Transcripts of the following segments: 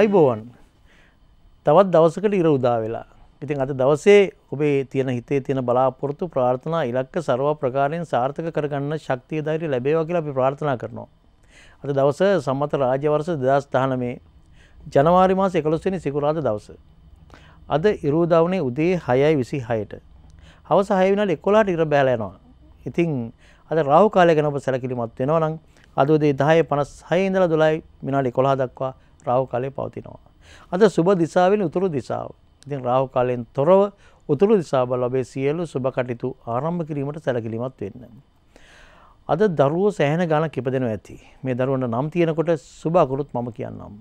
ආයිබෝවන් තවත් දවසකට ඉර උදා වෙලා. ඉතින් අත දවසේ ඔබේ තියෙන හිතේ තියෙන බලාපොරොත්තු ප්‍රාර්ථනා ඉලක්ක සර්ව ප්‍රකාරයෙන් සාර්ථක කරගන්න ශක්තිය ධෛර්ය ලැබේවා කියලා අපි ප්‍රාර්ථනා කරනවා. අද දවස සම්මත රාජ්‍ය වර්ෂ 2019 ජනවාරි මාස 11 වෙනි සිකුරාදා දවස. අද ඉරෝදා වුණේ උදේ 6:26ට. හවස 6 විනාඩි 11ට ඉර බැලලා යනවා. ඉතින් අද රාහු කාලය ගැන ඔබ සැලකිලිමත් වෙනවා නම් අද උදේ 10:56 ඉඳලා 12 විනාඩි 11 දක්වා රාහු කාලය පවතිනවා. අද සුබ දිසාවෙන් උතුරු දිසාව. ඉතින් රාහු කාලයෙන් තොරව උතුරු දිසාව ලබේ සියලු සුබ කටයුතු ආරම්භ කිරීමට සැලකිලිමත් වෙන්න. අද දරුවෝ සෑහෙන ගණක් ඉපදෙනවා ඇති. මේ දරුවන්ට නම් තියෙනකොට සුබ අකුරුත් මම කියන්නම්.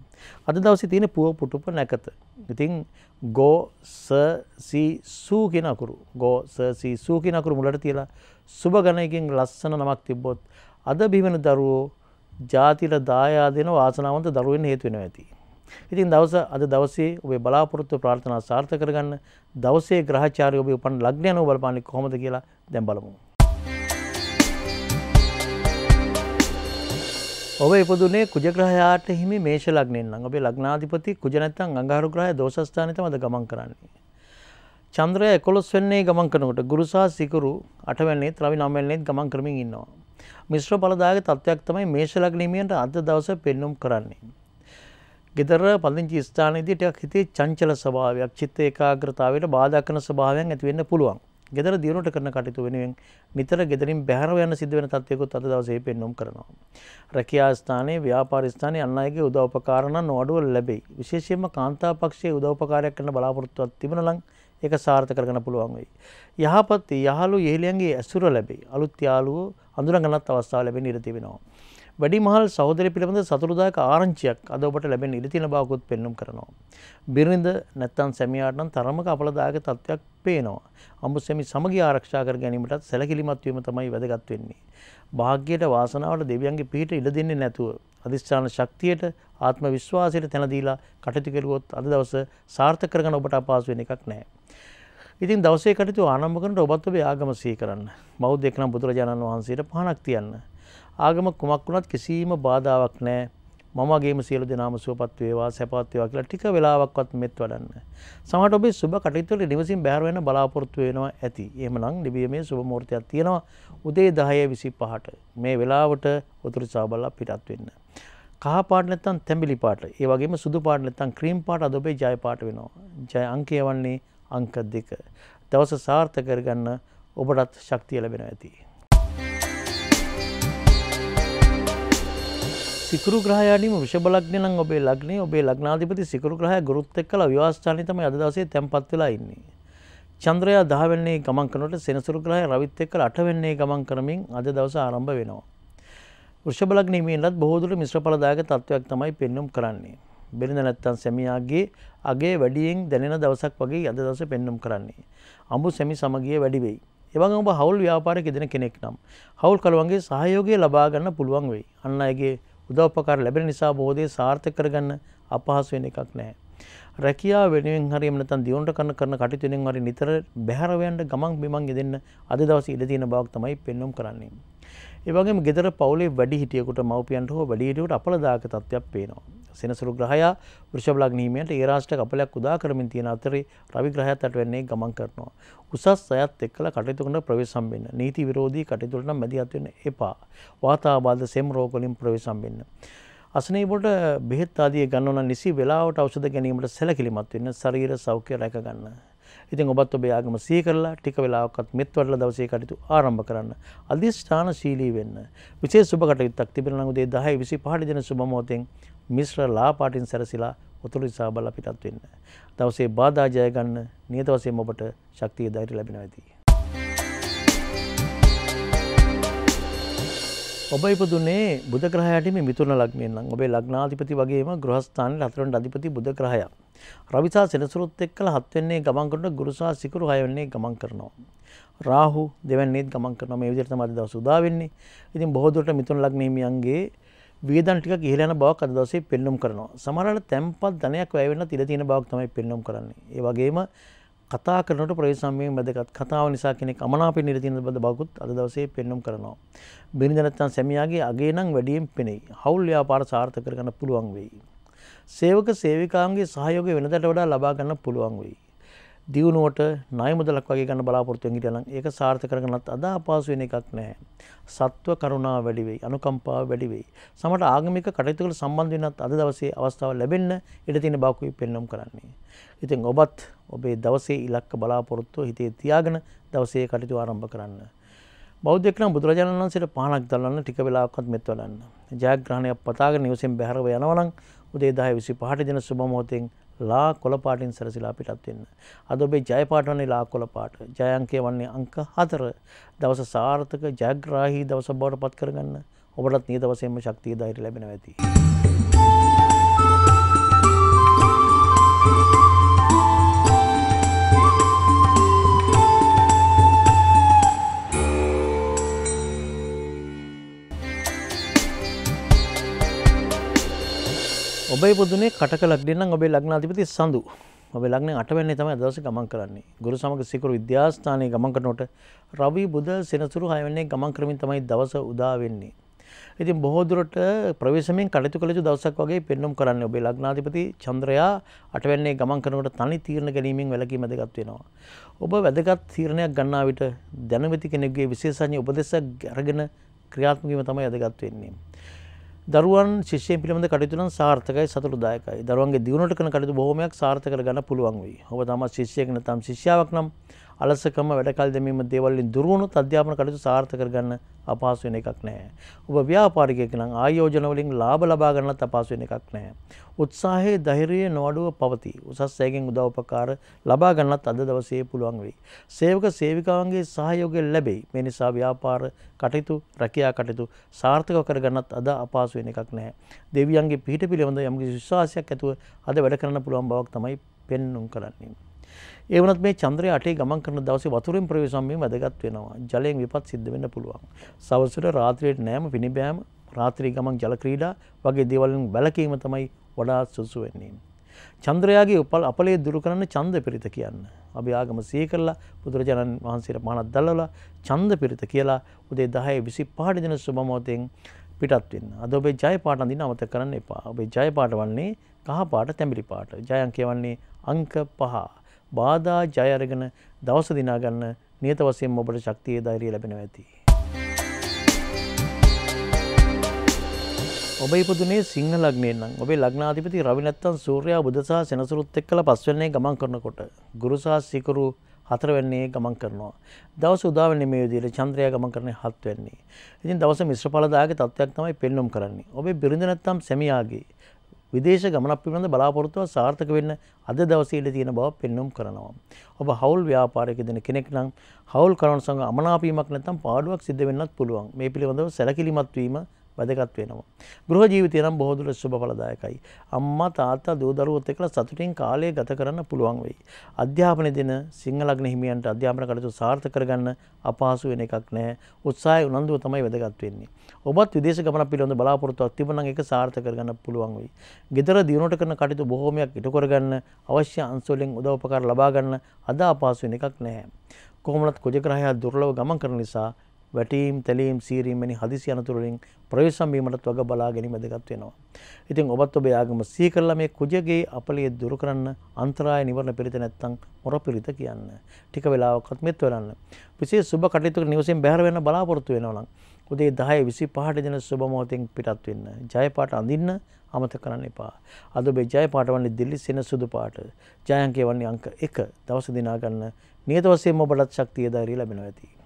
අද දවසේ තියෙන පුව පුටුප නැකත. ඉතින් ගෝ ස සී සූ කියන අකුරු. ගෝ ස සී සූ කියන අකුරු මුලට තියලා සුබ ගණයකින් ලස්සන නමක් තිබ්බොත් අද බිවෙන දරුවෝ ජාතිල දායාදන වාසනාවන්ත දරුවෙන් හේතුවෙන ඇති. ඉතින් දවස අද දවසේ ඔබේ බලාපොරොත්තු ප්‍රාර්ථනා සාර්ථ කරගන්න දවසේ ග්‍රහචාරය ඔබේ උපන් ලග්නයනෝ බලපාන්නේ කොහොමද කියලා දැන් බලමු. ඔබ ඉපදුනේ කුජග්‍රහයාට හිමි මේෂ ලග්නෙන් නම් ඔබේ ලග්නාධිපති කුජ නැත්නම් අඟහරු ග්‍රහය දෝෂස්ථානයේ තමයි ගමන් කරන්නේ. චන්ද්‍රය 11 වෙන්නේ ගමන් කරනකොට ගුරු සහ සිකුරු 8 වෙන්නේ ත්‍රවි 9 වෙන්නේත් ගමන් කරමින් ඉන්නවා. මිශ්‍ර බලදාගේ තත්ත්වයක් තමයි මේශලගනීමියන්ට අද දවස පෙන්නුම් කරන්නේ. ගෙදර පදිංචි ස්ථානයේදීටයක් හිතේ චංචල ස්වභාවයක් චිත්ත ඒකාග්‍රතාවයට බාධාකන ස්භාවයක් ඇතිවෙන්න පුළුවන් ගෙදර දියුණට කරන කටයුතු වෙනුවෙන් නිතර ගෙදරින් බැහරව යන සිදුවෙන තත්වයකුත් අද දවසේ පෙන්නුම් කරනවා. රැකියා ස්ථානයේ ව්‍යාපාර ස්ථානයේ අන් අයගේ උදව්පකාරණ නොඅඩුව ලැබෙයි. විශේෂයෙන්ම කාන්තා පක්ෂයේ උදව්පකාරයක් කරන බලාපොරොත්තුවක් තිබුණ නම් ඒක සාර්ථක කරගන්න පුළුවන් වෙයි. යහපත් යහළු යෙහෙලියන්ගේ ඇසුර ලැබෙයි. අලුත් යාළුවෝ අඳුරගන්නත් අවස්ථාව ලැබෙන්න ඉඩ තිබෙනවා. වැඩිමහල් සහෝදරය පිළිබඳ සතුටුදායක ආරංචියක් අද ඔබට ලැබෙන්න ඉඩ තියෙන බවකුත් පෙන්눔 කරනවා. බිරිඳ නැත්තම් සැමියාට නම් තරමක අපලදායක තත්ත්වයක් පේනවා. අඹු සැමි සමගිය ආරක්ෂා කර ගැනීමටත් සැලකිලිමත් වීම තමයි වැදගත් වෙන්නේ. වාග්යයට වාසනාවට දෙවියන්ගේ පිහිට ඉඩ දෙන්නේ නැතුව අධිෂ්ඨාන ශක්තියට ආත්ම විශ්වාසයට තැන දීලා කටයුතු කරුවොත් අද දවස සාර්ථක කරගන්න ඔබට අපහසු වෙන එකක් නැහැ. ඉතින් දවසේ කටයුතු ආරම්භ කරනට ඔබත් ඔබේ ආගම සිහි කරන්න. බෞද්ධයෙක් නම් බුදුරජාණන් වහන්සේට පහනක් තියන්න. ආගම කුමක් වුණත් කිසිම බාධාවක් නැහැ. මමගේම සියලු දෙනාම සුවපත් වේවා සැපවත් වේවා කියලා ටික වෙලාවක්වත් මෙත් වඩන්න. සමහරට ඔබේ සුබ කටයුතු වල නිවසින් බැහැර වෙන බලාපොරොත්තු වෙනවා ඇති. එහෙමනම් ලිබියමේ සුබ මුහූර්තයක් තියෙනවා උදේ 10:25ට. මේ වෙලාවට උතුරු සාබල්ලා පිටත් වෙන්න. කහ පාට නැත්නම් තැඹිලි පාට. ඒ වගේම සුදු පාට නැත්නම් ක්‍රීම් පාට අද ඔබේ ජය පාට වෙනවා. ජය අංකය වන්නේ අංක දෙක. දවස සාර්ථක කරගන්න ඔබටත් ශක්තිය ලැබෙන ඇති. සිකරු ග්‍රහයානීම විෂබලක්්‍ය නම් ඔබේ ලක්නේ ඔබේ ලක්නාධිපති සිකරු ග්‍රහය ගුරුත්තෙක් කළ ව්‍යවාස්ථානතම අදසේ තැන්පත් වෙලා ඉන්නේ. චන්ද්‍රයා දහවෙන්නේ ගමන්කනට සෙනසුරු ග්‍රහය රවිත් එක්කල අටවෙන්නේ ගමන් කරමින් අද දවස ආරම්භ වෙනවා. වෘෂභලග්නීමේලත් බොහෝදුර මිශ්‍රඵලදායක තත්ත්වයක් තමයි පෙන්නුම් කරන්නේ. බෙරිඳ නැත්තන් සැමියාගේ අගේ වැඩියෙන් දැනෙන දවසක් වගේ අද දවස පෙන්නුම් කරන්නේ. අඹු සැමි සමගිය වැඩිවෙයි. එවන් ඔබ හවුල් ව්‍යාපාරය ෙදෙන කෙනෙක් නම් හවුල් කළුවන්ගේ සහයෝගය ලබාගන්න පුළුවන් වෙයි. අන්න අයගේ උදවපකාර ලැබෙන නිසා බෝධය සාර්ථක කරගන්න අපහසු වෙන එකක් නැහැ. රැකයා වෙනුවෙන් හරි නැතන් දියුණුවට කරන කරන කටයුතුෙන් හරි නිතර බැහැරවයන්ට ගමන් බිමන් යෙදෙන්න අද දවසේ ඉඩ තියෙන බවක් තමයි පෙන්වුම් කරන්නේ. ඒ වගේම ගෙදර පවුලේ වැඩි හිටියෙකුට මව්පියන්ට හෝ වැඩිහිටියෙකුට අපලදායක තත්ත්වයක් පේනවා. සෙනසුරු ග්‍රහයා වෘෂභ ලග්නීමේට ඒ රාශියට කපලයක් උදා කරමින් තියෙන අතරේ රවි ග්‍රහයාත් අට වෙන්නේ ගමන් කරනවා. උසස් අයත් එක්කලා කටයුතු කරන ප්‍රවේශම් වෙන්න. නීති විරෝධී කටයුතු වලට මැදිහත් වෙන්න එපා. වාතාබාධ සෙම් රෝග වලින් ප්‍රවේශම් වෙන්න. අසනීපට බෙහෙත් ආදිය ගන්නවන නිසි වෙලාවට ඖෂධ ගැනීමට සැලකිලිමත් වෙන්න ශරීර සෞඛ්‍ය රැක ගන්න. ඉතින් ඔබත් ඔබේ ආගම සිහි කරලා ටික වෙලාවකත් මෙත් වඩලා දවසේ කටයුතු ආරම්භ කරන්න. අදිෂ්ඨාන ශීලී වෙන්න. විශේෂ සුබ කටයුත්තක් තිබෙනවා නම් උදේ 10 25 දින සුබ මොහොතෙන් මිශ්‍ර ලාපාටින් සැරසිලා උතුරු දිසා බලලා පිටත් වෙන්න. දවසේ බාධා ජය ගන්න නියත වශයෙන්ම ඔබට ශක්තිය ධෛර්ය ලැබෙනවා ඇති. ඔබ ඉපදුනේ බුද ග්‍රහයටම මිතුරන ලක්මෙන් නම් ඔබේ ලග්නාධිපති වගේම ගෘහස්ථානයේ හතරවෙනි අධිපති බුද ග්‍රහයා. රවිසා සෙනසුරුත් එක්කලා හත් වෙන්නේ ගමන් කරන ගුරුසා සිකුරු හය වෙන්නේ ගමන් කරනවා. රාහු දෙවන්නේත් ගමන් කරනවා මේ විදිහට තමයි දවස් උදා වෙන්නේ. ඉතින් බොහෝ දුරට මිතුරන ලග්න හිමියන්ගේ වියදම් ටිකක් ඉහළ යන බවක් අද දවසේ පෙන්눔 කරනවා. සමහර වෙලාවට තැම්පත් ධනයක් වැය වෙන්නත් ඉඩ තියෙන බවක් තමයි පෙන්눔 කරන්නේ. ඒ වගේම කතා කරනට ප්‍රවේශම්මයෙන් වැදගත් කතාව නිසා කෙනෙක් අමනාපෙන් නිරතින බද බකුත් අද දවසේ පෙන්නුම් කරනවා. බිරිඳ නැත්නම් සැමියාගේ අගේ නම් වැඩියෙන් පෙනෙයි. හවුල් ව්‍යාපාර සාර්ථක කරගන්න පුළුවන් වෙයි. සේවක සේවිකාවන්ගේ සහයෝගය වෙනදට වඩා ලබා ගන්න පුළුවන් වෙයි. දියුණුවට ණය මුදලක් වගේ ගන්න බලාපොරොත්තු වෙන ගියනම් ඒක සාර්ථක කරගන්නත් අදා අපහසු වෙන එකක් නැහැ. සත්ව කරුණාව වැඩි වෙයි, අනුකම්පාව වැඩි වෙයි. සමහර ආගමික කටයුතු වල සම්බන්ධ වෙනත් අද දවසේ අවස්ථාව ලැබෙන්න ඉඩ තියෙන බවකුයි පෙන්වම් කරන්නේ. ඉතින් ඔබත් ඔබේ දවසේ ඉලක්ක බලාපොරොත්තු හිතේ තියාගෙන දවසේ කටයුතු ආරම්භ කරන්න. බෞද්ධෙක් නම් බුදුරජාණන් වහන්සේට පහනක් දල්වන්න ටික වෙලාවක්වත් මෙත් වඩන්න. ජයග්‍රහණයක් පතාගෙන නිවසෙන් බැහැරව යනවා නම් උදේ 10:25ට දින සුබ මොහොතෙන් ලා කොළ පාටින් සැරසිලා පිටත් වෙන්න. අද ඔබේ ජය පාට වන්නේ ලා කොළ පාට. ජය අංකය වන්නේ අංක 4. දවස සාර්ථක ජයග්‍රාහී දවස බවට පත් කරගන්න. ඔබටත් නිය දවසේම ශක්තිය ධෛර්ය ලැබෙනවා ඇති. ඔබේ පුදුනේ කටක ලක්ඩෙන්න්නම් ඔබේ ලක්නාතිපති සඳු ඔබ ලක්න අටවැන්නේ තම දවස ගමන් කරන්නේ ගුරු සමග සිකුරු විද්‍යාස්ථානය ගමන්කනොට රවී බුද සෙනසුරු හයවන්නේ ගමන් කරමින් තමයි දවස උදාවෙන්නේ. ඉතින් බොහෝදුරට ප්‍රවේශමෙන් කටයුතු කළ යුතු දවසක් වගේ පෙන්නුම් කරන්න ඔබේ ලග්නාධිපති චන්ද්‍රයා අටවැන්නේ ගමන් කරනකොට තනි තීරණ ගැනීමෙන් වැළකීම වැදගත් වෙනවා. ඔබ වැදගත් තීරණයක් ගන්නා විට දැනුමැති කෙනෙකුගේ විශේෂඥ උපදෙසක් අරගෙන ක්‍රියාත්මක වීම තමයි වැදගත් වෙන්නේ. දරුවන් ශිෂ්‍යය පිළිබඳ කටයුතුනම් සාර්ථකයි සතුටුදායකයි. දරුවන්ගේ දියුණුවට කරන කටයුතු බොහොමයක් සාර්ථක කරගන්න පුළුවන් වෙයි. ඔබ තම ශිෂ්‍යයෙක් නැත්නම් ශිෂ්‍යාවක් නම් අලසකම වැඩකල් දෙමීම දේවල්ලින් දුරුවුණුත් අධ්‍යාපන කටයුතු සාර්ථක කරගන්න අපහසු වෙන එකක් නැහැ. ඔබ ව්‍යාපාරිකයෙක් නම් ආයෝජන වලින් ලාභ ලබා ගන්නත් අපහසු වෙන එකක් නැහැ. උත්සාහයේ ධෛර්යයේ නොඅඩුව පවතී. උසස් සෑගෙන් උදව් උපකාර ලබා ගන්නත් අද දවසේ පුළුවන් වෙයි. සේවක සේවිකාවන්ගේ සහයෝගය ලැබෙයි. මේ නිසා ව්‍යාපාර කටයුතු, රැකියා කටයුතු සාර්ථකව කරගන්නත් අද අපහසු වෙන එකක් නැහැ. දෙවියන්ගේ පිහිට පිළිබඳ යම්කිසි විශ්වාසයක් ඇතුව අද වැඩ කරන්න පුළුවන් බවක් තමයි පෙන්눔 කරන්නේ. ඒ වනත් මේ චන්ද්‍රය අටේ ගමන් කරන දවසේ වතුරෙන් ප්‍රවේශම්මීම වැදගත් වෙනවා. ජලයෙන් විපත් සිද්ධ වෙන්න පුළුවන්. සවස්වර රාත්‍රියට නෑම පිනිබෑම රාත්‍රී ගමන් ජල ක්‍රීඩා වගේ දේවල්ෙන් වැළකීම තමයි වඩා සුසු වෙන්නේ. චන්ද්‍රයාගේ උපල් අපලේ දුරු කරන්න ඡන්ද පිරිත කියන්න. අපි ආගම සිහි කරලා බුදුරජාණන් වහන්සේට මහණක් දැල්වලා ඡන්ද පිරිත කියලා උදේ 10:25 දින සුබ මොහොතෙන් පිටත් වෙන්න. අද ඔබේ ජය පාට අඳින්න අමතක කරන්න එපා. ඔබේ ජය පාට වන්නේ කහ පාට තැඹිලි පාට. ජයන් කියවන්නේ අංක 5. බාධා ජය අරගෙන දවස දිනා ගන්න නියත වශයෙන්ම ඔබට ශක්තිය ධෛර්යය ලැබෙනවා ඇති. ඔබ ඉපදුනේ සිංහ ලග්නයෙන් නම් ඔබේ ලග්නාධිපති රවි නැත්තම් සූර්යයා බුධ සහ සෙනසුරුත් එක්කලා පස්වෙන්නේ ගමන් කරනකොට ගුරු සහ සිකුරු හතරවැන්නේ ගමන් කරනවා. දවස උදාවන්නේ මේ විදිහට චන්ද්‍රය ගමන් කරන්නේ හත් වෙන්නේ. ඉතින් දවස මිශ්‍රඵලදායක තත්ත්වයක් තමයි පෙන්වම් කරන්නේ. ඔබේ බිරිඳ නැත්තම් සැමියාගේ විදේශ ගමනක් පිළිබඳ බලාපොරොත්තුව සාර්ථක වෙන්න අද දවසේ ඉඳ තියෙන බව පෙන්වුම් කරනවා. ඔබ හවුල් ව්‍යාපාරයක දෙන කෙනෙක් නම් හවුල් කරන සංග අමනාපීමක් නැත්නම් පාඩුවක් සිද්ධ වෙන්නත් පුළුවන්. මේ පිළිබඳව සැලකිලිමත් වීම වැදගත් වෙනවා. ගෘහ ජීවිතය නම් බොහෝ දුරට සුබ ඵලදායකයි. අම්මා තාත්තා දූ දරුවොත් එක්කලා සතුටින් කාලය ගත කරන්න පුළුවන් වෙයි. අධ්‍යාපනය දෙන සිංහ ලග්න හිමියන්ට අධ්‍යාපන කටයුතු සාර්ථක කරගන්න අපහසු වෙන එකක් නැහැ. උත්සාහය උනන්දුව තමයි වැදගත් වෙන්නේ. ඔබත් විදේශ ගමන පිළිබඳ බලාපොරොත්තුවක් තිබුණනම් ඒක සාර්ථක කරගන්න පුළුවන් වෙයි. ගෙදර දියුණුවට කරන කටයුතු බොහෝමයක් ඉටු කරගන්න අවශ්‍ය අංශ වලින් උදව් උපකාර ලබා ගන්න අද අපහසු වෙන එකක් නැහැ. කොහොමවත් කුජ ග්‍රහයා දුර්ලභ ගමන් කරන නිසා වැටීම් තැලීම් සීරීම් වැනි හදිසි අනතුරු වලින් ප්‍රවේශම් වීමටත් වග බලා ගැනීම වැදගත් වෙනවා. ඉතින් ඔබත් ඔබේ ආගම සිහි කරලා මේ කුජගේ අපලිය දුරු කරන්න අන්තරාය නිවරණ පිරිත නැත්නම් මොර පිරිත කියන්න. ටික වෙලාවකත් මෙත් වෙලන්න. විශේෂ සුබ කටයුතු නිවසෙන් බැහැර වෙන්න බලාපොරොත්තු වෙනවා නම් උදේ 10:25ට දෙන සුබ මොහොතෙන් පිටත් වෙන්න. ජය පාට අඳින්න අමතක කරන්න එපා. අද ඔබේ ජය පාට වන්නේ දිල්ලි සෙනසුදු පාට. ජය අංකය වන්නේ අංක 1. දවස දිනා ගන්න. නියත වශයෙන්ම ඔබටත් ශක්තිය ධෛර්යය ලැබෙනවා ඇති.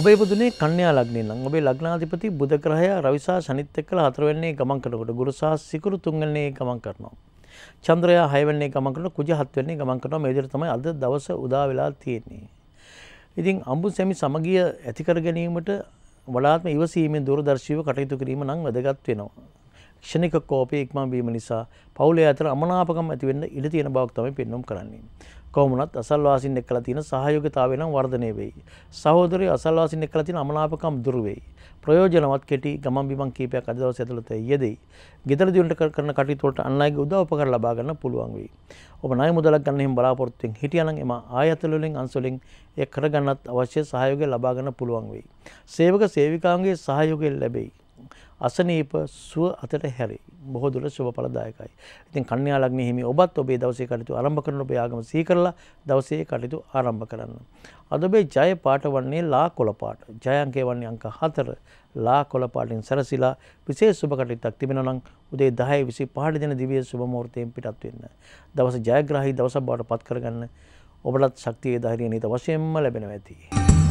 ඔබේ පුදුනේ කන්‍යා ලග්නේ නම් ඔබේ ලග්නාධිපති බුධ ග්‍රහය රවිසා ශනිත් එක්කලා හතරවෙන්නේ ගමන් කරනකොට ගුරු සහ සිකුරු තුන්වෙන්නේ ගමන් කරනවා. චන්ද්‍රයා හයවෙන්නේ ගමන් කරනකොට කුජ හත්වෙන්නේ ගමන් කරනවා. මේ විදිහට තමයි අද දවස උදා වෙලා තියෙන්නේ. ඉතින් අඹුසැමි සමගිය ඇති කර ගැනීමට වඩාත්ම ඉවසීමෙන් දූරදර්ශීව කටයුතු කිරීම නම් වැදගත් වෙනවා. ක්ෂණික කෝපය ඉක්මන් වීම නිසා පවුලේ අතර අමනාපකම් ඇතිවෙන්න ඉඩ තියෙන බවක් තමයි පෙන්වම් කරන්නේ. කොමුණත් අසල්වාසින් එක්කලා තියෙන සහයෝගතාවය නම් වර්ධනය වෙයි. සහෝදරය අසල්වාසින් එක්කලා තියෙන අමනාපකම් දුර වෙයි. ප්‍රයෝජනවත් කෙටි ගමන් බිමන් කීපයක් අද දවසේ ඇතුළත යෙදෙයි. ගෙදර දියුණුවට කරන කටයුතු වලට අන්ලාගේ උදව් උපකාර ලබා ගන්න පුළුවන් වෙයි. ඔබ ණය මුදලක් ගන්න හිම බලාපොරොත්තුෙන් හිටියනම් එම ආයතන වලින් අංශ වලින් ඒ කරගන්නත් අවශ්‍ය සහයෝගය ලබා ගන්න පුළුවන් වෙයි. සේවක සේවිකාන්ගේ සහයෝගය ලැබෙයි. අසනීප සුව අතට හැරි. බොහෝ දුර සුබ පලදායකයි. ඉතින් කන්‍යා ලග්නයේ හිමි ඔබත් ඔබේ දවසේ කටයුතු ආරම්භ කරන ඔබේ ආගම සිහි කරලා දවසේ කටයුතු ආරම්භ කරන්න. අද ඔබේ ජය පාට වන්නේ ලා කොළ පාට. ජය අංකය වන්නේ අංක 4. ලා කොළ පාටින් සැරසිලා විශේෂ සුබ කටයුත්තක් තිබෙනවා නම් උදේ 10:25 දින දිව්‍ය සුබ මුහූර්තයෙන් පිටත් වෙන්න. දවස ජයග්‍රාහී දවසක් බවට පත් කරගන්න. ඔබටත් ශක්තිය ධෛර්යය නිත වශයෙන්ම ලැබෙනවා ඇති.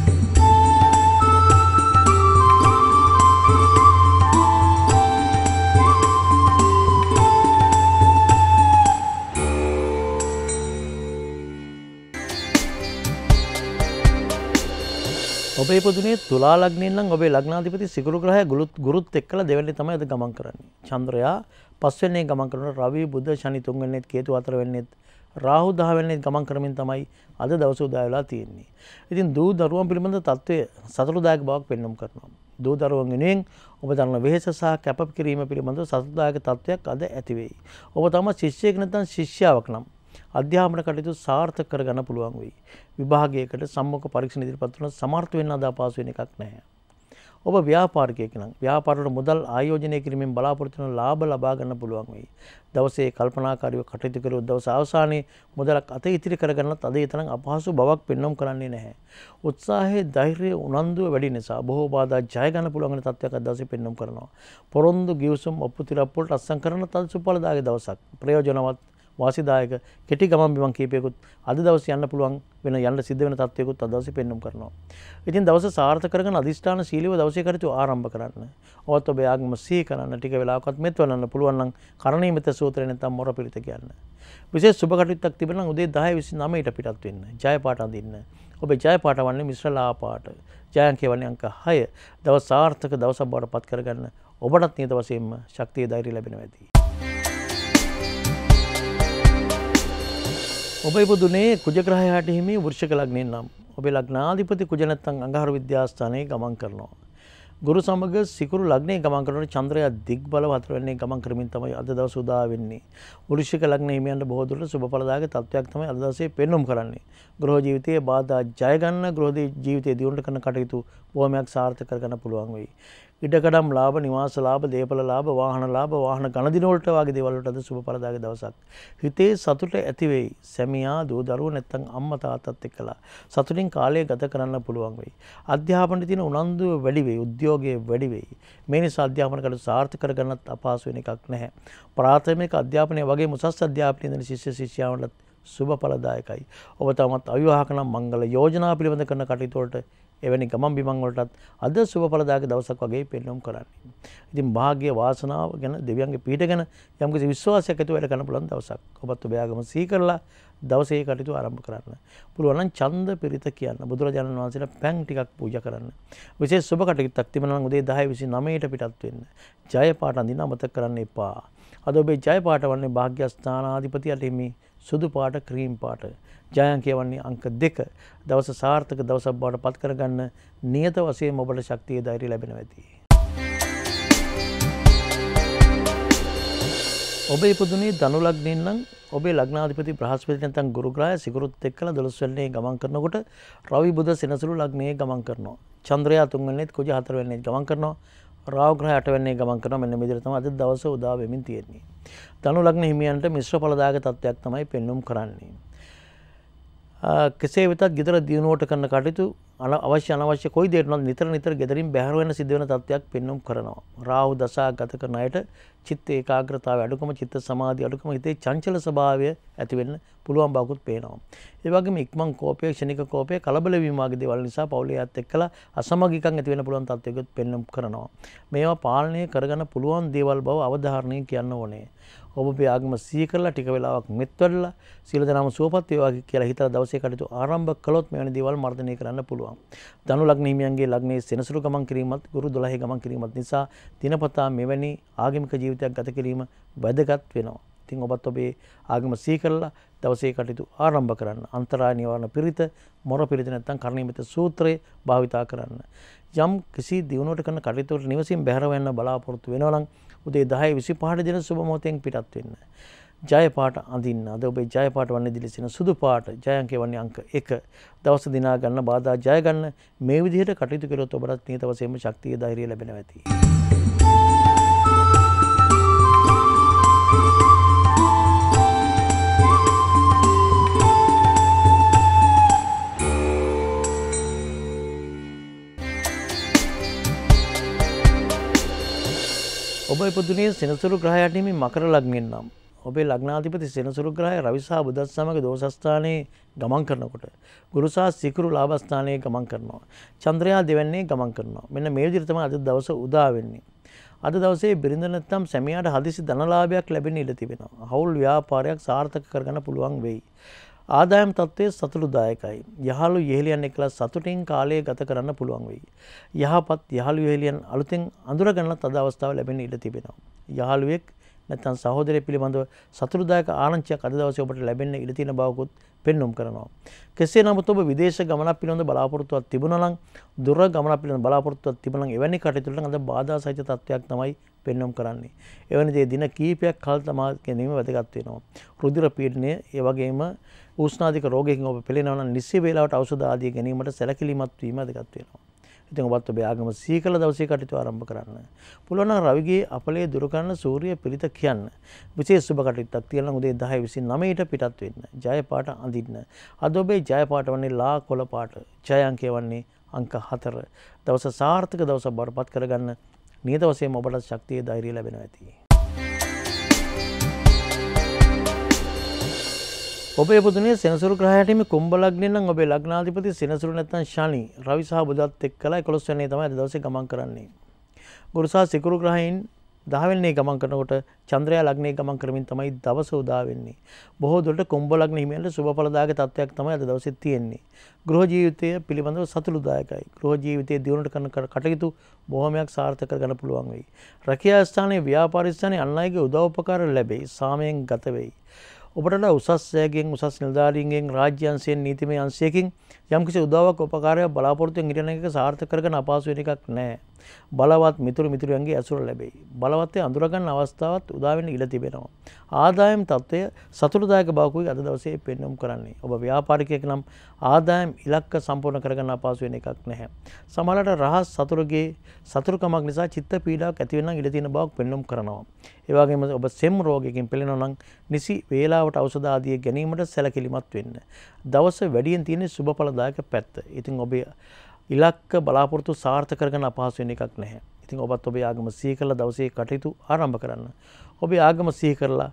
ඔබේ පුදුනේ තුලා ලග්නයෙන් නම් ඔබේ ලග්නාධිපති සිකුරු ග්‍රහය ගුරුත් ගුරුත් එක්කලා දෙවෙනි තමයි අද ගමන් කරන්නේ. චන්ද්‍රයා පස්වෙන්නේ ගමන් කරන රවි බුධ ශනි තුන්වෙන්නේත් කේතු හතරවෙන්නේත් රාහු 10 වෙනිදා ගමන් කරමින් තමයි අද දවස උදා වෙලා තියෙන්නේ. ඉතින් දූ දරුවන් පිළිබඳ තත්ත්වය සතුටුදායක බවක් පෙන්වම් කරනවා. දූ දරුවන් වෙනුවෙන් ඔබ දරන වෙහෙස සහ කැපකිරීම පිළිබඳ සතුටුදායක තත්ත්වයක් අද ඇති වෙයි. ඔබ තම ශිෂ්‍යයෙක් නැත්නම් ශිෂ්‍යාවක් නම් අධ්‍යාපන කටයුතු සාර්ථක කරගන්න පුළුවන් වෙයි. විභාගයකට සම්මුඛ පරීක්ෂණ ඉදිරිපත් වුණොත් සමර්ථ වෙන්න අදා පාසු වෙන එකක් නැහැ. ඔබ ව්‍යාපාරිකයෙක් නම් ව්‍යාපාරවල මුදල් ආයෝජනය කිරීමෙන් බලාපොරොත්තු වන ලාභ ලබා ගන්න පුළුවන් වෙයි. දවසේ කල්පනාකාරීව කටයුතු කළොත් දවස අවසානයේ මුදලක් අත ඉතිරි කරගන්නත් අද ඊතරම් අපහසු බවක් පෙන්වම් කරන්නේ නැහැ. උත්සාහයේ ධෛර්යය උනන්දුව වැඩි නිසා බොහෝ බාධා ජය ගන්න පුළුවන් වෙන තත්ත්වයක් අද දවසේ පෙන්වම් කරනවා. පොරොන්දු ගිවිසුම් ඔප්පු තිරප්පු වලට අත්සන් කරන තද සුපලදාගේ දවසක්. ප්‍රයෝජනවත් වාසිදායක කෙටි ගමන් බිමන් කීපයකුත් අද දවස් යන්න පුළුවන් වෙන යන්න සිද්ධ වෙන තත්වයකුත් අදවස පෙන්නුම් කරනවා. ඉතින් දවස සාර්ථ කරගෙන අධිෂ්ඨාන සීලිව දවසේ කරිතු ආරම්භ කරන්න. ඔවත් ඔබ යාගම සිහි කරන්න ටික වෙලාවකත් මෙත්වලන්න පුළුවන් නම් කරණීයමෙත සූත්‍රය නැත්නම් මොර පිළිත කියන්න. විශේෂ සුබ කටයුත්තක් තිබෙනවා නම් උදේ 10:29 ට පිටත් වෙන්න. ජය පාට අඳින්න. ඔබේ ජය පාට වන්නේ මිශ්‍ර ලා පාට. ජයංකය වන්නේ අංක 6. දවස් සාර්ථක දවසක් බවට පත් කරගන්න. ඔබටත් නියත වශයෙන්ම ශක්තිය ධෛර්යය ලැබෙනවා ඇති. ඔබ ඉපදුනේ කුජග්‍රහයාට හිමි වෘෂක ලග්නයෙන් නම් ඔබේ ලග්නාධිපති කුජ නැත්නම් අඟහරු විද්‍යාස්ථානයේ ගමන් කරනවා. ගුරු සමග සිකුරු ලග්නයේ ගමන් කරන චන්ද්‍රයා දිග් බල වතර වෙන්නේ ගමන් කරමින් තමයි අද දවස උදා වෙන්නේ. වෘෂික ලග්න හිමියන්ට බොහෝ දුරට සුබඵලදායක තත්වයක් තමයි අද දවසේ පෙන්වුම් කරන්නේ. ගෘහ ජීවිතයේ බාධා ජය ගන්න ගෘහ ජීවිතයේ දියුණුවට කරන කටයුතු බොහොමයක් සාර්ථක කරගන්න පුළුවන් වෙයි. ඉඩකඩම් ලාබ නිවාස ලාබ දේපල ලාබ වාහන ලාබ වාහන ගණදිනවලට වගේ දේවල්ලට අද සුබ පරදාග දවසක්. හිතේ සතුට ඇතිවෙයි සැමියා දූ දරුව නැත්තං අම්ම තාත්තත් එක්කලා. සතුටින් කාලය ගත කරන්න පුළුවන් වෙයි. අධ්‍යාපනය තියෙන උනන්දුව වැඩිවෙයි උද්‍යෝගය වැඩිවෙයි. මේ නිසා අධ්‍යාපන කටයුතු සාර්ථක කරගන්නත් අපහසු වෙන එකක් නැහැ. ප්‍රාථමික අධ්‍යාපනය වගේ මුසස් අධ්‍යාපනයේ ඉඳන් ශිෂ්‍ය ශිෂ්‍යාවන්ට සුබ පලදායකයි. ඔබ තමත් අවිවාහකනම් මංගල යෝජනා පිළිබඳ කරන කටයුතුවලට එවැනි ගමන් බිමන්වලටත් අද සුවපලදාක දවසක් වගේ පෙන්නුම් කරන්න. ඉතින් භාග්‍ය වාසනාව ගැන දෙවියන්ගේ පීට ගැන යම්කිසි විශ්වාසයක් ඇතුව වැඩ කරන්න පුළුවන් දවසක් ඔබත් ඔබයාගම සිහි කරලා දවසේ කටයුතු ආරම්භ කරන්න. පුළුවන් නම් ඡන්ද පිරිත කියන්න බුදුරජාණන් වහන්සේට පැන් ටිකක් පූජා කරන්න. විශේෂ සුබ කටයුත්තක් තිබෙනවා නම් උදේ 10:29ට පිටත් වෙන්න. ජය පාට අඳින්න අමතක කරන්න එපා. අද ඔබේ ජය පාට වන්නේ භාග්‍යස්ථානාධිපති අලිමි සුදු පාට ක්‍රීම් පාට ජයන් කියවන්නේ අංක දෙක දවස සාර්ථක දවසක් බවට පත් කරගන්න නියත වශයෙන් ඔබට ශක්තිය ධෛර්ය ලැබෙන ඇති. ඔබ ඉපදුනේ ධනු ලග්නයෙන් නම් ඔබේ ලග්නාධිපති බ්‍රහස්පති නැත්නම් ගුරුග්‍රහය සිකුරුත් එක්කලා 12 වෙනි ගමන් කරනකොට රවි බුධ සෙනසුරු ලග්නයේ ගමන් කරනවා. චන්ද්‍රයා තුන්වැනිත් කුජ හතරවැනිත් ගමන් කරනවා. රාග්‍රහයට වෙන්නේ ගමන් කරන මෙන්න මෙදිරතම අද දවස උදා වෙමින් තියෙන්නේ. ධනු ලග්න හිමියන්ට මිශ්‍ර පලදායක තත්ත්වයක් තමයි පෙන්වුම් කරන්නේ. කෙසේ වෙතත් ගෙදර දියුණුවට කරන කටයුතු අවශ්‍ය අනවශ්‍ය කොයි දෙයකටවත් නිතර නිතර gederin බැහැර වෙන සිද්ධ වෙන තත්ත්වයක් පෙන්වුම් කරනවා. රාහු දසා ගත කරන අයට චිත්ත ඒකාග්‍රතාව අඩුකම චිත්ත සමාධිය අඩුකම හිතේ චංචල ස්වභාවය ඇති වෙන්න පුළුවන් බවකුත් පේනවා. ඒ වගේම ඉක්මන් කෝපය, ක්ෂණික කෝපය, කලබල වීම වගේ දේවල් නිසා පෞලියත් එක්කලා අසමගිකම් ඇති වෙන්න පුළුවන් තත්ත්වයකට පෙන්වම් කරනවා. මේවා පාලනය කරගන්න පුළුවන් දේවල් බව අවධාරණය කියන්න ඕනේ. ඔබ ප්‍රයාගම සිහි කරලා ටික වෙලාවක් මෙත් වැඩලා සීල දනම සුවපත් වේවා කියලා හිතලා දවසේ කටයුතු ආරම්භ කළොත් මෙවැනි දේවල් මර්ධනය කරන්න පුළුවන්. ධනු ලග්න හිමියන්ගේ ලග්නයේ සෙනසුරු ගමන් කිරීමත් ගුරු 12 ගමන් කිරීමත් නිසා දිනපතා මෙවැනි ආගමික ජීවිත ජීවිතයක් ගත කිරීම වැදගත් වෙනවා. ඉතින් ඔබත් ඔබේ ආගම සීකරලා දවසේ කටයුතු ආරම්භ කරන්න. අන්තරාය නිවාරණ පිරිත, මොර පිරිත නැත්නම් කර්ණීයමිත සූත්‍රය භාවිතා කරන්න. යම් කිසි දිනුවට කරන කටයුතු වලට නිවසින් බැහැර වෙන්න බලාපොරොත්තු වෙනවා නම් උදේ 10:25 දින සුබ මොහොතෙන් පිටත් වෙන්න. ජය පාට අඳින්න. අද ඔබේ ජය පාට වන්නේ දිලිසෙන සුදු පාට. ජය අංකය වන්නේ අංක 1. දවස දිනා ගන්න බාධා ජය ගන්න මේ විදිහට කටයුතු කළොත් ඔබට නියත වශයෙන්ම ශක්තිය ධෛර්යය ලැබෙනවා ඇති. ඔබ ඉපදුනේ සෙනසුරු ග්‍රහයට හිමි මකර ලග්නෙන් නම් ඔබේ ලග්නාධිපති සෙනසුරු ග්‍රහය රවිසා බුදත් සමග දෝෂස්ථානයේ ගමන් කරනකොට ගුරුසා සිකුරු ලාභස්ථානයේ ගමන් කරනවා චන්ද්‍රයා දෙවන්නේ ගමන් කරනවා මෙන්න මේ විදිහට තමයි අද දවස උදා වෙන්නේ අද දවසේ බිරිඳ නැත්නම් සැමියාට හදිසි ධනලාභයක් ලැබෙන්න ඉඩ තිබෙනවා හවුල් ව්‍යාපාරයක් සාර්ථක කරගන්න පුළුවන් වෙයි ආදායම් තත්ත්වය සතුළුදායකයි. යහළු යෙහෙලියන් එක්ලා සතුටින් කාලය ගත කරන්න පුළුවන් වෙයි. යහපත් යහළු යෙහෙලියන් අලුතෙන් අඳුරගන්නත් අද අවස්ථාව ලැබෙන ඉඩ තිබෙනවා. යහළුවෙක් නැත්නම් සහෝදරය පිළිබඳව සතුරුදායක ආරංචියක් අද දවසේ ඔබට ලැබෙන්න ඉඩ තියෙන බවකුත් පෙන්වුම් කරනවා. කෙසේ නමුත් ඔබ විදේශ ගමනක් පිළිබඳ බලාපොරොත්තුවක් තිබුණා නම් දුර ගමනක් පිළිබඳ බලාපොරොත්තුවක් තිබුණා නම් එවැනි කටයුතු වලට අද බාධා සහිත තත්ත්වයක් තමයි පෙන්වුම් කරන්නේ. එවැනි දේ දින කීපයක් කල තමා ගැනීම වැදගත් වෙනවා. රුධිර පීඩනය ඒ වගේම උෂ්ණාධික රෝගයකින් ඔබ පෙළෙනවා නම් නිසි වේලාවට ඖෂධ ආදිය ගැනීමට සැලකිලිමත් වීම වැදගත් වෙනවා. ඉතින් ඔබත් ඔබේ ආගම සිහි කළ දවසේ කටයුතු ආරම්භ කරන්න. පුළුවන් නම් රවිගේ අපලයේ දුරු කරන සූර්ය පිළිත කියන්න. විශේෂ සුබ කටයුත්තක් තියෙනවා උදේ 10:29ට පිටත් වෙන්න. ජය පාට අඳින්න. අද ඔබේ ජය පාට වන්නේ ලා කොළ පාට. ජය අංකය වන්නේ අංක 4. දවස සාර්ථක දවසක් බවට පත් කරගන්න. නියත වශයෙන්ම ඔබට ශක්තිය ධෛර්යය ලැබෙනවා ඇති. ඔබේ පුතුනේ සෙනසුරු ග්‍රහයටම කුම්බලග්නෙන් නම් ඔබේ ලග්නාධිපති සෙනසුරු නැත්නම් ශනි රවි සහ බුධත් එක්කලා 11 වෙනි තමයි අද දවසේ ගමන් කරන්නේ. ගුරු සහ සිකුරු ග්‍රහයන් 10 වෙනි ගමන් කරනකොට චන්ද්‍රයා ලග්නයේ ගමන් කරමින් තමයි දවස උදා වෙන්නේ. බොහෝ දුරට කුම්බලග්න හිමියන්ට සුබඵලදායක තත්වයක් තමයි අද දවසේ තියෙන්නේ. ගෘහ ජීවිතය පිළිබඳව සතුටුදායකයි. ගෘහ ජීවිතයේ දියුණුවට කරන කටයුතු බොහොමයක් සාර්ථක කරගන්න පුළුවන් වෙයි. රැකියා ස්ථානයේ ව්‍යාපාර ස්ථානයේ අන් අයගේ උදව් උපකාර ලැබෙයි. සාමයෙන් ගත වෙයි. ඔබට උසස්සයගෙන් උසස් නිලධාරීන්ගෙන් රාජ්‍යන්සයෙන් නීතිමය අන්සයකින් යම්කිසි උදාවක් උපකාරයක් බලාපොරොත්තුවෙන් ඉටන එක සාර්ථකරගන අපාසුවෙන එකක් නෑ. බලවත් මිතුරු මිතුරියන්ගේ ඇසුර ලැබෙයි. බලවත්ය අඳුරගන්න අවස්ථාවත් උදාවෙන්න ඉඩ තිබෙනවා. ආදායම් තත්ත්වය සතුටදායක බවකුයි අද දවසේ පෙන්වුම් කරන්නේ. ඔබ ව්‍යාපාරිකයෙක් නම් ආදායම් ඉලක්ක සම්පූර්ණ කරගන්න අපහසු වෙන එකක් නැහැ. සමහරවිට රහස් සතුරුගේ සතුරුකමක් නිසා චිත්ත පීඩාවක් ඇති වෙන නම් ඉඩ තියෙන බවක් පෙන්වුම් කරනවා. ඒ වගේම ඔබ සෙම් රෝගයකින් පෙළෙනවා නම් නිසි වේලාවට ඖෂධ ආදිය ගැනීමට සැලකිලිමත් වෙන්න. දවස වැඩියෙන් තියෙන සුබඵලදායක පැත්ත. ඉතින් ඔබේ ඉලක්ක බලාපොරතු සාර්ථකරගන අපහසුවෙන එකක් නැහැ. ඉතින් ඔබත් ඔබේ ආගම සිය කරලා දවසේ කටයුතු ආරම්භ කරන්න. ඔබේ ආගම සිය කරලා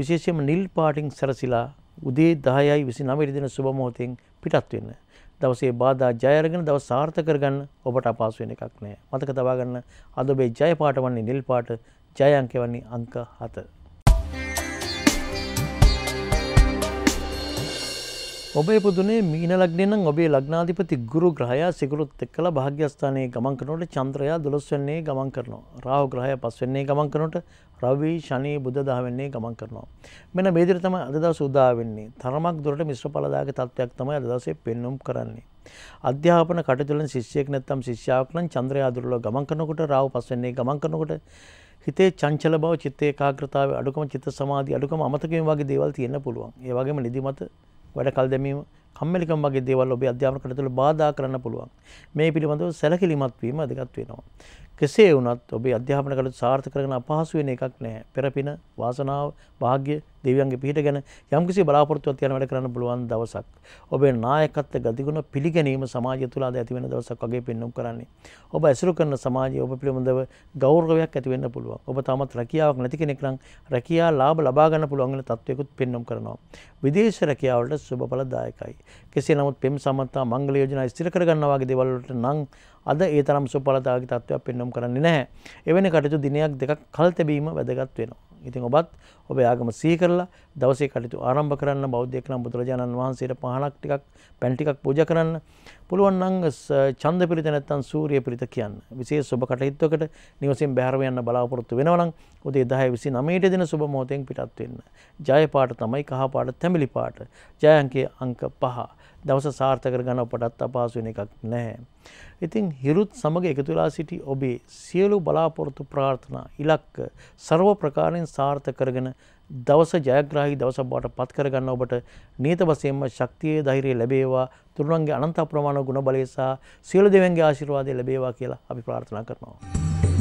විශේෂයෙන්ම නිල් පාටිං සැරසිලා උදේ 10යි 29 දින සුබ මොහොතෙන් පිටත් වෙන්න. දවසේ බාධා ජය අරගෙන දවස් සාර්ථක කරගන්න ඔබට අපහසු වෙන එකක් නැහැ. මතක තබා ගන්න අද ඔබේ ජය පාට වන්නේ නිල් පාට ජය අංකය වන්නේ අංක 7. ඔබේ පුදුනේ මීන ලග්නය නම් ඔබේ ලග්නාධිපති ගුරු ග්‍රහයා සිගුරුත් එක්කලා භාග්‍යස්ථානයේ ගමන් කරනකොට චන්ද්‍රයා 12 වෙන්නේ ගමන් කරනවා. රාහු ග්‍රහයා 5 වෙන්නේ ගමන් කරනකොට රවි ශනි බුධ 10 වෙන්නේ ගමන් කරනවා. මෙන්න මේ විදිහට තමයි අද දවසේ උදා වෙන්නේ. තරමක් දුරට මිශ්‍ර පළදායක තත්ත්වයක් තමයි අද දවසේ පෙන්වුම් කරන්නේ. අධ්‍යාපන කටයුතු වලින් ශිෂ්‍යයෙක් නැත්නම් ශිෂ්‍යාවක් නම් චන්ද්‍රයා දුර්වල ගමන් කරනකොට රාහු 5 වෙන්නේ ගමන් කරනකොට හිතේ චංචල බව, චිත්ත ඒකාග්‍රතාවය, අඩුකම, චිත්ත සමාධිය, අඩුකම අමතකීම වගේ දේවල් තියෙන්න පුළුවන්. ඒ වගේම නිදිමත වැඩ කල් දැමීම කම්මැලිකම් වගේ දේවල් ඔබේ අධ්‍යාපන කටයුතු වල බාධා කරන්න පුළුවන්. මේ පිළිබඳව සැලකිලිමත් වීම වැදගත් වෙනවා. කෙසේ වුණත් ඔබේ අධ්‍යාපන කටයුතු සාර්ථක කරගෙන අපහසු වෙන එකක් නැහැ. පෙරපින, වාසනාව, වාග්ය, දෙවියන්ගේ පිහිට ගැන යම්කිසි බලාපොරොත්තුවක් තියන වැඩ කරන්න පුළුවන් දවසක්. ඔබේ නායකත්ව ගතිගුණ පිළිගැනීම සමාජය තුළ අද ඇති වෙන දවසක් වගේ පෙන්වුම් කරන්නේ. ඔබ ඇසුරු කරන සමාජය ඔබ පිළිබඳව ගෞරවයක් ඇති වෙන්න පුළුවන්. ඔබ තාමත් රැකියාවක් නැති කෙනෙක් නම් රැකියා ලාභ ලබා ගන්න පුළුවන් වෙන තත්වයකට පෙන්වුම් කරනවා. විදේශ රැකියාවලට සුබ ඵලදායකයි. කෙසේ නමුත් පෙම් සම්මතා මංගල යෝජනා ස්ථිර කර ගන්නවා වගේ දේවල් වලට නම් අද ඒ තරම් සුපලතාගේ තත්ත්වයක් පෙන්නුම් කරන්නේ නැහැ. එවැනි කටයුතු දිනයක් දෙකක් කල් තැබීම වැදගත් වෙනවා. ඉතින් ඔබත් ඔබේ ආගම සිහි කරලා දවසේ කටයුතු ආරම්භ කරන්න බෞද්ධයෙක් නම් බුදුරජාණන් වහන්සේට පහනක් ටිකක් පැන් ටිකක් පූජා කරන්න. පුළුවන් නම් ඡන්ද පිරිත නැත්තම් සූර්ය පිරිත කියන්න. විශේෂ ඔබ කටයුත්තකට නිවසින් බැහැරව යන්න බලාපොරොත්තු වෙනවා නම් උදේ 10:29ට දෙන සුබ මොහොතෙන් පිටත් වෙන්න. ජය පාට තමයි කහ පාට තැඹිලි පාට. ජය අංකය අංක 5. දවස සාර්ථකර ගන්න ඔපටත් අපහසු වෙන එකක් නැහැ. ඉතින් හිරුත් සමග එකතු වෙලා සිටි ඔබේ සියලු බලාපොරොත්තු ප්‍රාර්ථනා ඉලක්ක ਸਰව ප්‍රකාරයෙන් සාර්ථක කරගෙන දවස ජයග්‍රාහී දවස බවට පත් කරගන්න ඔබට නියත වශයෙන්ම ශක්තියේ ධෛර්යය ලැබේවා තුරුණන්ගේ අනන්ත අප්‍රමාණ ගුණ බලය සහ සියලු දෙවියන්ගේ ආශිර්වාදය ලැබේවා කියලා අපි ප්‍රාර්ථනා කරනවා.